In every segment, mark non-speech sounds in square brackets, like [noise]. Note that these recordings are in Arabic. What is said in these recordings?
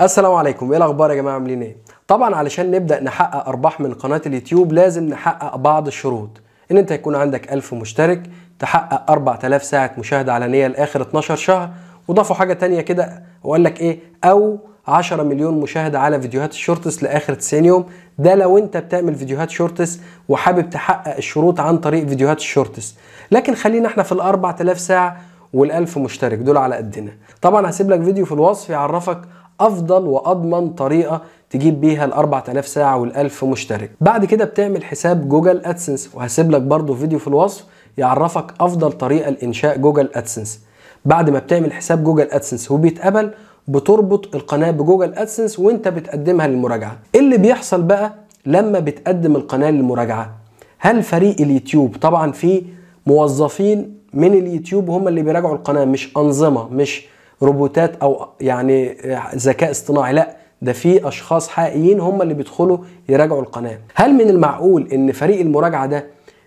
السلام عليكم ايه الاخبار يا جماعه عاملين ايه طبعا علشان نبدا نحقق ارباح من قناه اليوتيوب لازم نحقق بعض الشروط ان انت يكون عندك 1000 مشترك تحقق 4000 ساعه مشاهده علنيه لاخر 12 شهر وضافوا حاجه تانية كده وقال لك ايه او 10 مليون مشاهده على فيديوهات الشورتس لاخر 90 يوم ده لو انت بتعمل فيديوهات شورتس وحابب تحقق الشروط عن طريق فيديوهات الشورتس لكن خلينا احنا في ال 4000 ساعه وال1000 مشترك دول على قدنا طبعا هسيب لك فيديو في الوصف يعرفك افضل واضمن طريقه تجيب بيها ال 4000 ساعه وال 1000 مشترك بعد كده بتعمل حساب جوجل ادسنس وهسيب لك برده فيديو في الوصف يعرفك افضل طريقه لانشاء جوجل ادسنس بعد ما بتعمل حساب جوجل ادسنس وبيتقبل بتربط القناه بجوجل ادسنس وانت بتقدمها للمراجعه ايه اللي بيحصل بقى لما بتقدم القناه للمراجعه هل فريق اليوتيوب طبعا في موظفين من اليوتيوب هم اللي بيراجعوا القناه مش انظمه مش روبوتات او يعني ذكاء اصطناعي لا ده في اشخاص حقيقيين هم اللي بيدخلوا يراجعوا القناه هل من المعقول ان فريق المراجعه ده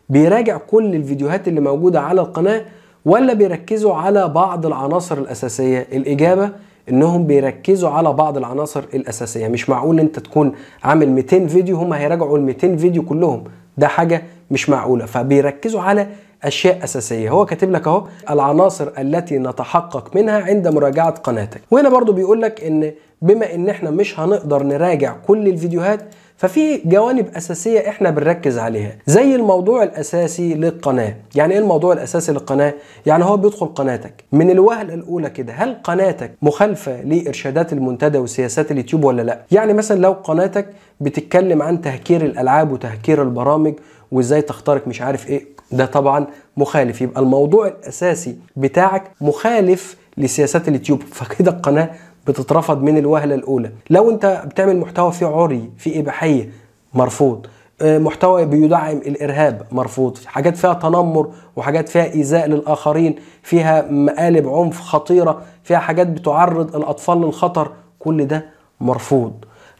بيراجع كل الفيديوهات اللي موجوده على القناه ولا بيركزوا على بعض العناصر الاساسيه الاجابه انهم بيركزوا على بعض العناصر الاساسيه مش معقول انت تكون عامل 200 فيديو هم هيراجعوا ال 200 فيديو كلهم ده حاجه مش معقوله فبيركزوا على اشياء اساسيه هو كاتب لك اهو العناصر التي نتحقق منها عند مراجعه قناتك وهنا برضو بيقول لك ان بما ان احنا مش هنقدر نراجع كل الفيديوهات ففي جوانب اساسيه احنا بنركز عليها زي الموضوع الاساسي للقناه يعني ايه الموضوع الاساسي للقناه يعني هو بيدخل قناتك من الوهله الاولى كده هل قناتك مخالفه لارشادات المنتدى وسياسات اليوتيوب ولا لا يعني مثلا لو قناتك بتتكلم عن تهكير الالعاب وتهكير البرامج وازاي تخترق مش عارف ايه ده طبعا مخالف يبقى الموضوع الاساسي بتاعك مخالف لسياسات اليوتيوب [laughs] فكده القناه بتترفض من الوهله الاولى لو انت بتعمل محتوى فيه عري فيه اباحيه مرفوض آه، محتوى بيدعم الارهاب مرفوض حاجات فيها تنمر وحاجات فيها ايذاء للاخرين فيها مقالب عنف خطيره فيها حاجات بتعرض الاطفال للخطر كل ده مرفوض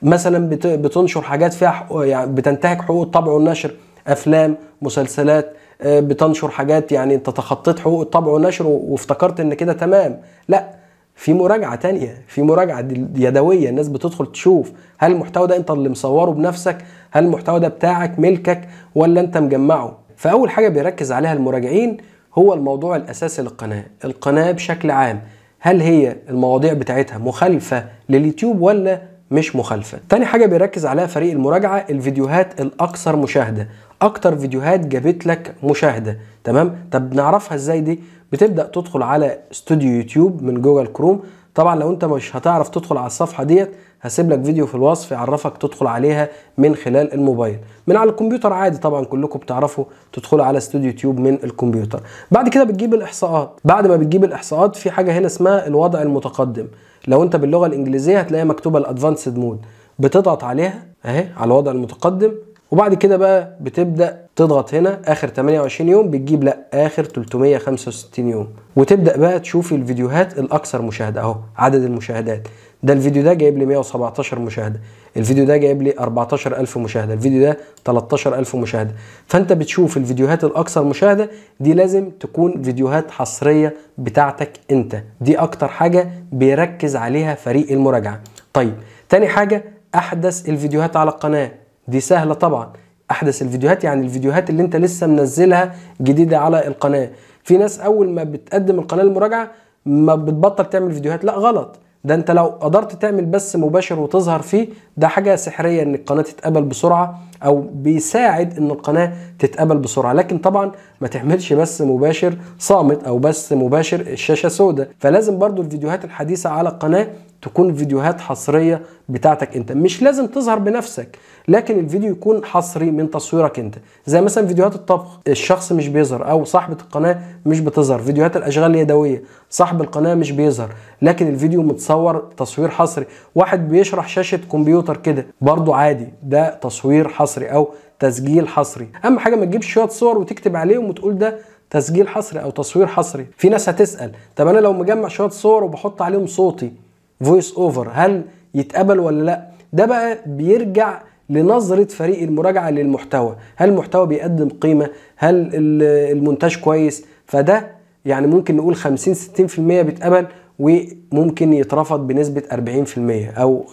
مثلا بتنشر حاجات فيها يعني بتنتهك حقوق الطبع والنشر افلام مسلسلات آه، بتنشر حاجات يعني انت تخطيت حقوق الطبع والنشر وافتكرت ان كده تمام لا في مراجعه تانية في مراجعه يدويه الناس بتدخل تشوف هل المحتوى ده انت اللي مصوره بنفسك هل المحتوى ده بتاعك ملكك ولا انت مجمعه فاول حاجه بيركز عليها المراجعين هو الموضوع الاساسي للقناه القناه بشكل عام هل هي المواضيع بتاعتها مخالفه لليوتيوب ولا مش مخالفه تاني حاجه بيركز عليها فريق المراجعه الفيديوهات الاكثر مشاهده اكتر فيديوهات جابت لك مشاهده تمام طب نعرفها ازاي دي بتبدا تدخل على استوديو يوتيوب من جوجل كروم طبعا لو انت مش هتعرف تدخل على الصفحه ديت هسيب لك فيديو في الوصف يعرفك تدخل عليها من خلال الموبايل من على الكمبيوتر عادي طبعا كلكم بتعرفوا تدخلوا على استوديو تيوب من الكمبيوتر بعد كده بتجيب الاحصاءات بعد ما بتجيب الاحصاءات في حاجه هنا اسمها الوضع المتقدم لو انت باللغه الانجليزيه هتلاقيها مكتوبه الادفانسد مود بتضغط عليها اهي على الوضع المتقدم وبعد كده بقى بتبدا تضغط هنا اخر 28 يوم بتجيب لا اخر 365 يوم وتبدا بقى تشوف الفيديوهات الاكثر مشاهده اهو عدد المشاهدات ده الفيديو ده جايب لي 117 مشاهده الفيديو ده جايب لي 14000 مشاهده الفيديو ده 13000 مشاهده فانت بتشوف الفيديوهات الاكثر مشاهده دي لازم تكون فيديوهات حصريه بتاعتك انت دي اكتر حاجه بيركز عليها فريق المراجعه طيب تاني حاجه احدث الفيديوهات على القناه دي سهله طبعا احدث الفيديوهات يعني الفيديوهات اللي انت لسه منزلها جديده على القناه في ناس اول ما بتقدم القناه المراجعه ما بتبطل تعمل فيديوهات لا غلط ده انت لو قدرت تعمل بث مباشر وتظهر فيه ده حاجه سحريه ان القناه تتقبل بسرعه او بيساعد ان القناه تتقبل بسرعه لكن طبعا ما تعملش بث مباشر صامت او بث مباشر الشاشه سوداء فلازم برضو الفيديوهات الحديثه على القناه تكون فيديوهات حصريه بتاعتك انت مش لازم تظهر بنفسك لكن الفيديو يكون حصري من تصويرك انت زي مثلا فيديوهات الطبخ الشخص مش بيظهر او صاحبه القناه مش بتظهر فيديوهات الاشغال اليدويه صاحب القناه مش بيظهر لكن الفيديو متصور تصوير حصري واحد بيشرح شاشه كمبيوتر كده برضو عادي ده تصوير حصري او تسجيل حصري اهم حاجه ما تجيبش شويه صور وتكتب عليهم وتقول ده تسجيل حصري او تصوير حصري في ناس هتسال طب انا لو مجمع شويه صور وبحط عليهم صوتي فويس اوفر هل يتقبل ولا لا ده بقى بيرجع لنظرة فريق المراجعة للمحتوى هل المحتوى بيقدم قيمة هل المونتاج كويس فده يعني ممكن نقول 50 60% بيتقبل وممكن يترفض بنسبة 40% أو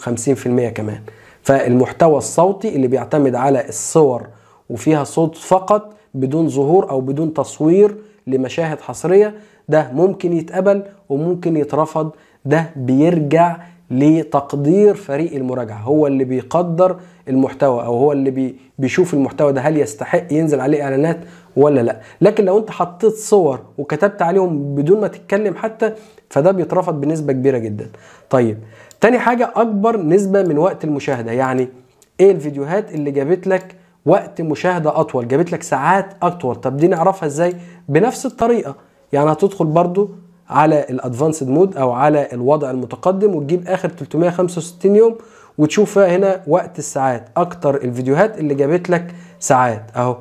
50% كمان فالمحتوى الصوتي اللي بيعتمد على الصور وفيها صوت فقط بدون ظهور أو بدون تصوير لمشاهد حصرية ده ممكن يتقبل وممكن يترفض ده بيرجع لتقدير فريق المراجعه هو اللي بيقدر المحتوى او هو اللي بيشوف المحتوى ده هل يستحق ينزل عليه اعلانات ولا لا لكن لو انت حطيت صور وكتبت عليهم بدون ما تتكلم حتى فده بيترفض بنسبه كبيره جدا طيب تاني حاجه اكبر نسبه من وقت المشاهده يعني ايه الفيديوهات اللي جابت لك وقت مشاهده اطول جابت لك ساعات اطول طب دي نعرفها ازاي بنفس الطريقه يعني هتدخل برضو على الادفانسد مود او على الوضع المتقدم وتجيب اخر 365 يوم وتشوف هنا وقت الساعات اكتر الفيديوهات اللي جابت لك ساعات اهو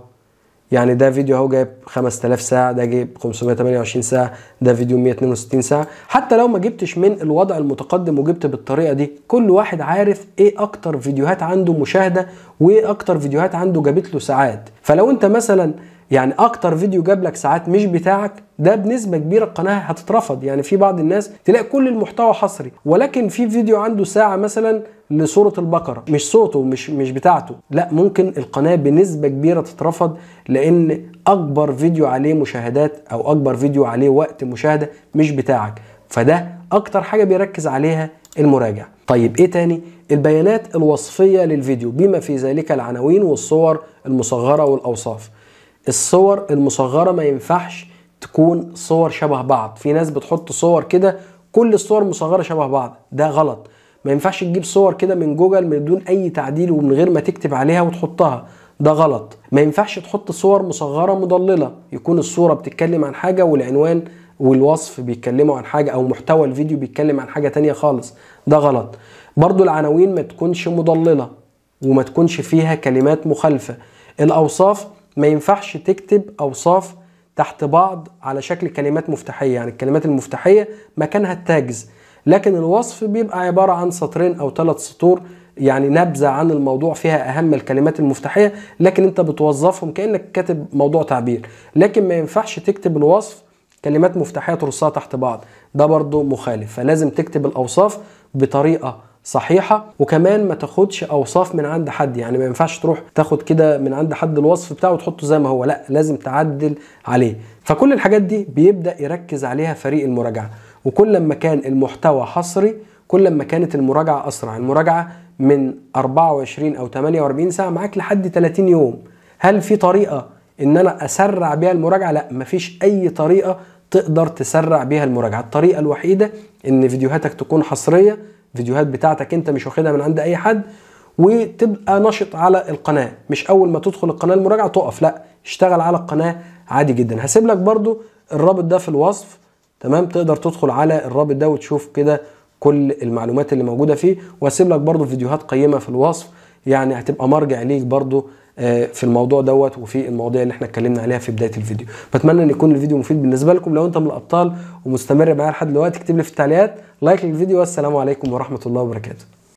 يعني ده فيديو اهو جايب 5000 ساعه ده جايب 528 ساعه ده فيديو 162 ساعه حتى لو ما جبتش من الوضع المتقدم وجبت بالطريقه دي كل واحد عارف ايه اكتر فيديوهات عنده مشاهده وايه اكتر فيديوهات عنده جابت له ساعات فلو انت مثلا يعني اكتر فيديو جاب لك ساعات مش بتاعك ده بنسبة كبيرة القناة هتترفض يعني في بعض الناس تلاقي كل المحتوى حصري ولكن في فيديو عنده ساعة مثلا لصورة البقرة مش صوته مش مش بتاعته لا ممكن القناة بنسبة كبيرة تترفض لأن أكبر فيديو عليه مشاهدات أو أكبر فيديو عليه وقت مشاهدة مش بتاعك فده أكتر حاجة بيركز عليها المراجع طيب ايه تاني البيانات الوصفية للفيديو بما في ذلك العناوين والصور المصغرة والأوصاف الصور المصغره ما ينفعش تكون صور شبه بعض في ناس بتحط صور كده كل الصور مصغره شبه بعض ده غلط ما ينفعش تجيب صور كده من جوجل من دون اي تعديل ومن غير ما تكتب عليها وتحطها ده غلط ما ينفعش تحط صور مصغره مضلله يكون الصوره بتتكلم عن حاجه والعنوان والوصف بيتكلموا عن حاجه او محتوى الفيديو بيتكلم عن حاجه تانية خالص ده غلط برضو العناوين ما تكونش مضلله وما تكونش فيها كلمات مخالفه الاوصاف ما ينفعش تكتب اوصاف تحت بعض على شكل كلمات مفتاحيه يعني الكلمات المفتاحيه مكانها التاجز لكن الوصف بيبقى عباره عن سطرين او ثلاث سطور يعني نبذه عن الموضوع فيها اهم الكلمات المفتاحيه لكن انت بتوظفهم كانك كاتب موضوع تعبير لكن ما ينفعش تكتب الوصف كلمات مفتاحيه ترصها تحت بعض ده برضه مخالف فلازم تكتب الاوصاف بطريقه صحيحه وكمان ما تاخدش اوصاف من عند حد يعني ما ينفعش تروح تاخد كده من عند حد الوصف بتاعه وتحطه زي ما هو لا لازم تعدل عليه فكل الحاجات دي بيبدا يركز عليها فريق المراجعه وكل ما كان المحتوى حصري كل ما كانت المراجعه اسرع المراجعه من 24 او 48 ساعه معاك لحد 30 يوم هل في طريقه ان انا اسرع بيها المراجعه لا مفيش اي طريقه تقدر تسرع بيها المراجعه الطريقه الوحيده ان فيديوهاتك تكون حصريه فيديوهات بتاعتك انت مش واخدها من عند اي حد وتبقى نشط على القناه مش اول ما تدخل القناه المراجعه تقف لا اشتغل على القناه عادي جدا هسيب لك برضو الرابط ده في الوصف تمام تقدر تدخل على الرابط ده وتشوف كده كل المعلومات اللي موجوده فيه وهسيب لك برضو فيديوهات قيمه في الوصف يعني هتبقى مرجع ليك برضو آه، في الموضوع دوت وفي المواضيع اللي احنا اتكلمنا عليها في بدايه الفيديو بتمنى ان يكون الفيديو مفيد بالنسبه لكم لو انت من الابطال ومستمر معايا لحد دلوقتي اكتب لي في التعليقات لايك للفيديو والسلام عليكم ورحمه الله وبركاته